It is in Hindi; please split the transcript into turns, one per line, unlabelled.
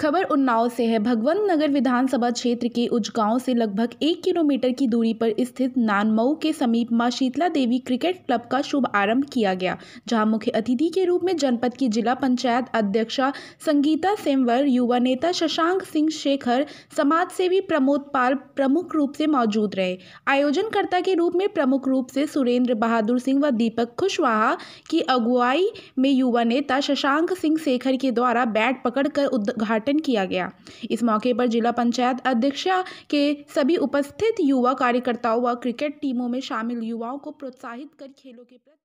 खबर उन्नाव से है भगवंत नगर विधानसभा क्षेत्र के उज गांव से लगभग एक किलोमीटर की दूरी पर स्थित नानमऊ के समीप माँ शीतला देवी क्रिकेट क्लब का शुभ आरंभ किया गया जहां मुख्य अतिथि के रूप में जनपद की जिला पंचायत अध्यक्षा संगीता सेमवर युवा नेता शशांक सिंह शेखर समाज सेवी प्रमोद पाल प्रमुख रूप से मौजूद रहे आयोजनकर्ता के रूप में प्रमुख रूप से सुरेंद्र बहादुर सिंह व दीपक खुशवाहा की अगुवाई में युवा नेता शशांक सिंह शेखर के द्वारा बैट पकड़कर उद्घाटन उद्घाटन किया गया इस मौके पर जिला पंचायत अध्यक्षा के सभी उपस्थित युवा कार्यकर्ताओं व क्रिकेट टीमों में शामिल युवाओं को प्रोत्साहित कर खेलों के प्रति